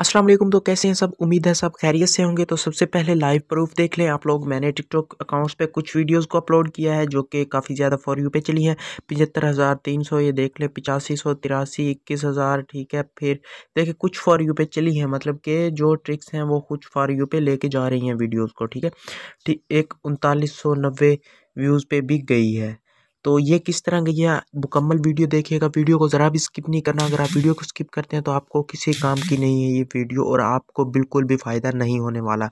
अस्सलाम वालेकुम तो कैसे हैं सब उम्मीद है सब खैरियत से होंगे तो सबसे पहले लाइव प्रूफ देख लें आप लोग मैंने टिकटॉक अकाउंट्स पे कुछ वीडियोस को अपलोड किया है जो कि काफ़ी ज़्यादा फॉर यू पे चली हैं पिचहत्तर हज़ार तीन सौ ये देख लें पिचासी सौ तिरासी इक्कीस हज़ार ठीक है फिर देखिए कुछ फॉर यू पे चली हैं मतलब कि जो ट्रिक्स हैं वो कुछ फॉर यू पे लेके जा रही हैं वीडियोज़ को ठीक है ठीक एक उनतालीस सौ नब्बे व्यूज़ पर भी गई है तो ये किस तरह की यह मुकम्मल वीडियो देखिएगा वीडियो को ज़रा भी स्किप नहीं करना अगर आप वीडियो को स्किप करते हैं तो आपको किसी काम की नहीं है ये वीडियो और आपको बिल्कुल भी फ़ायदा नहीं होने वाला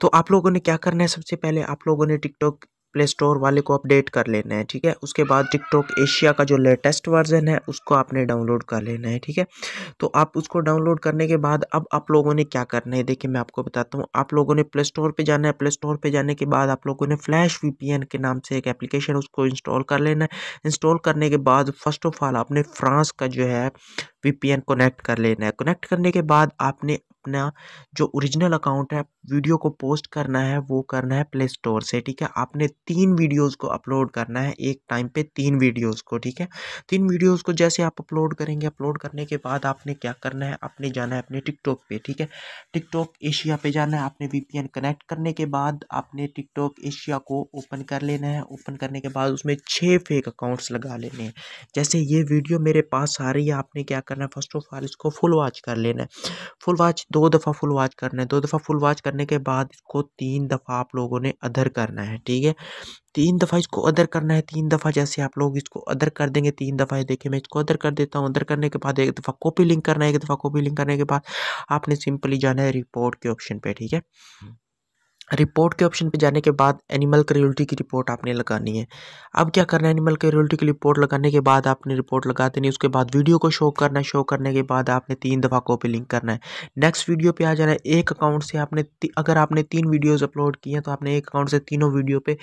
तो आप लोगों ने क्या करना है सबसे पहले आप लोगों ने टिकटॉक प्ले स्टोर वाले को अपडेट कर लेना है ठीक है उसके बाद टिकटॉक एशिया का जो लेटेस्ट वर्जन है उसको आपने डाउनलोड कर लेना है ठीक है तो आप उसको डाउनलोड करने के बाद अब आप लोगों ने क्या करना है देखिए मैं आपको बताता हूँ आप लोगों ने प्ले स्टोर पर जाना है प्ले स्टोर पर जाने के बाद आप लोगों ने फ्लैश वी के नाम से एक एप्लीकेशन उसको इंस्टॉल कर लेना है इंस्टॉल करने के बाद फर्स्ट ऑफ ऑल आपने फ्रांस का जो है वी कनेक्ट कर लेना है कनेक्ट करने के बाद आपने अपना जो ओरिजिनल अकाउंट है वीडियो को पोस्ट करना है वो करना है प्ले स्टोर से ठीक है आपने तीन वीडियोस को अपलोड करना है एक टाइम पे तीन वीडियोस को ठीक है तीन वीडियोस को जैसे आप अपलोड करेंगे अपलोड करने के बाद आपने क्या करना है आपने जाना है अपने टिकटॉक पे ठीक है टिकटॉक एशिया पे जाना है आपने वीपीएन कनेक्ट करने के बाद आपने टिकटॉक एशिया को ओपन कर लेना है ओपन करने के बाद उसमें छः फेक अकाउंट्स लगा लेने हैं जैसे ये वीडियो मेरे पास आ रही है आपने क्या करना है फर्स्ट ऑफ ऑल इसको फुल वॉच कर लेना है फुल वॉच दो दफ़ा फुल वाच करना है दो दफ़ा फुल वाच करने के बाद इसको तीन दफ़ा आप लोगों ने अदर करना है ठीक है तीन दफ़ा इसको अदर करना है तीन दफ़ा जैसे आप लोग इसको अदर कर देंगे तीन दफ़ा देखिए मैं इसको अदर कर देता हूँ अदर करने के बाद एक दफ़ा कॉपी लिंक करना है एक दफ़ा कॉपी लिंक करने के बाद आपने सिंपली जाना है रिपोर्ट के ऑप्शन पर ठीक है रिपोर्ट के ऑप्शन पे जाने के बाद एनिमल क्रियोल्टी की रिपोर्ट आपने लगानी है अब क्या करना है एनिमल क्रियोल्टी की रिपोर्ट लगाने के बाद आपने रिपोर्ट लगा देनी उसके बाद वीडियो को शो करना है शो करने के बाद आपने तीन दफ़ा कॉपी लिंक करना है नेक्स्ट वीडियो पे आ जाना है एक अकाउंट से आपने अगर आपने तीन वीडियोज़ अपलोड की हैं तो आपने एक अकाउंट से तीनों वीडियो पर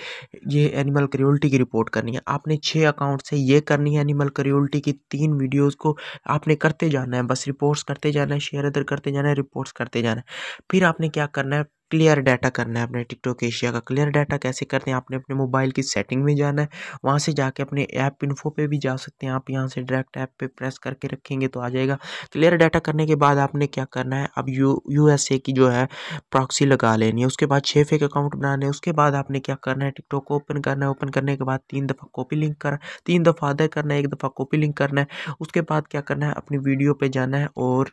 ये एनिमल क्रियोल्टी की रिपोर्ट करनी है आपने छः अकाउंट से ये करनी है एनिमल क्रियोल्टी की तीन वीडियोज़ को आपने करते जाना है बस रिपोर्ट्स करते जाना है शेयर अदर करते जाना है रिपोर्ट्स करते जाना है फिर आपने क्या करना है क्लियर डाटा करना है अपने टिकटॉक एशिया का क्लियर डाटा कैसे करते हैं आपने अपने मोबाइल की सेटिंग में जाना है वहाँ से जाके अपने ऐप इन्फो पे भी जा सकते हैं आप यहाँ से डायरेक्ट ऐप पे प्रेस करके रखेंगे तो आ जाएगा क्लियर डाटा करने के बाद आपने क्या करना है अब यू यूएसए की जो है प्रॉक्सी लगा लेनी है उसके बाद छः फेक अकाउंट बनाना है उसके बाद आपने क्या करना है टिकटॉक को ओपन करना है ओपन करने के बाद तीन दफ़ा कॉपी लिंक कर तीन दफ़ा अदर करना है एक दफ़ा कॉपी लिंक करना है उसके बाद क्या करना है अपनी वीडियो पर जाना है और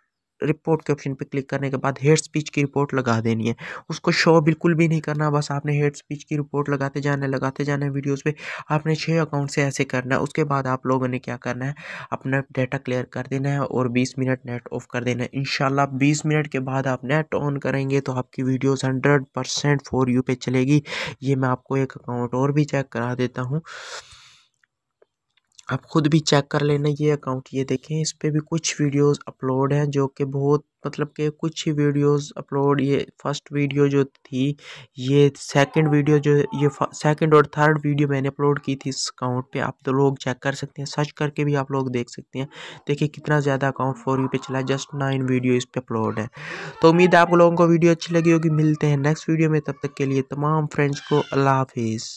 रिपोर्ट के ऑप्शन पर क्लिक करने के बाद हेड स्पीच की रिपोर्ट लगा देनी है उसको शो बिल्कुल भी नहीं करना बस आपने हेड स्पीच की रिपोर्ट लगाते जाना लगाते जाना है वीडियोज़ पर आपने छः अकाउंट से ऐसे करना है उसके बाद आप लोगों ने क्या करना है अपना डाटा क्लियर कर देना है और बीस मिनट नेट ऑफ कर देना है इन बीस मिनट के बाद आप नेट ऑन करेंगे तो आपकी videos hundred percent for you पे चलेगी ये मैं आपको एक अकाउंट और भी चेक करा देता हूँ आप खुद भी चेक कर लेना ये अकाउंट ये देखें इस पर भी कुछ वीडियोस अपलोड हैं जो कि बहुत मतलब के कुछ ही वीडियोस अपलोड ये फर्स्ट वीडियो जो थी ये सेकंड वीडियो जो ये सेकंड और थर्ड वीडियो मैंने अपलोड की थी इस अकाउंट पे आप तो लोग चेक कर सकते हैं सर्च करके भी आप लोग देख सकते हैं देखिए कितना ज़्यादा अकाउंट फॉर यू पे चला है जस्ट नाइन वीडियो इस पर अपलोड है तो उम्मीद है आप लोगों को वीडियो अच्छी लगी होगी मिलते हैं नेक्स्ट वीडियो में तब तक के लिए तमाम फ्रेंड्स को अल्लाह हाफिज़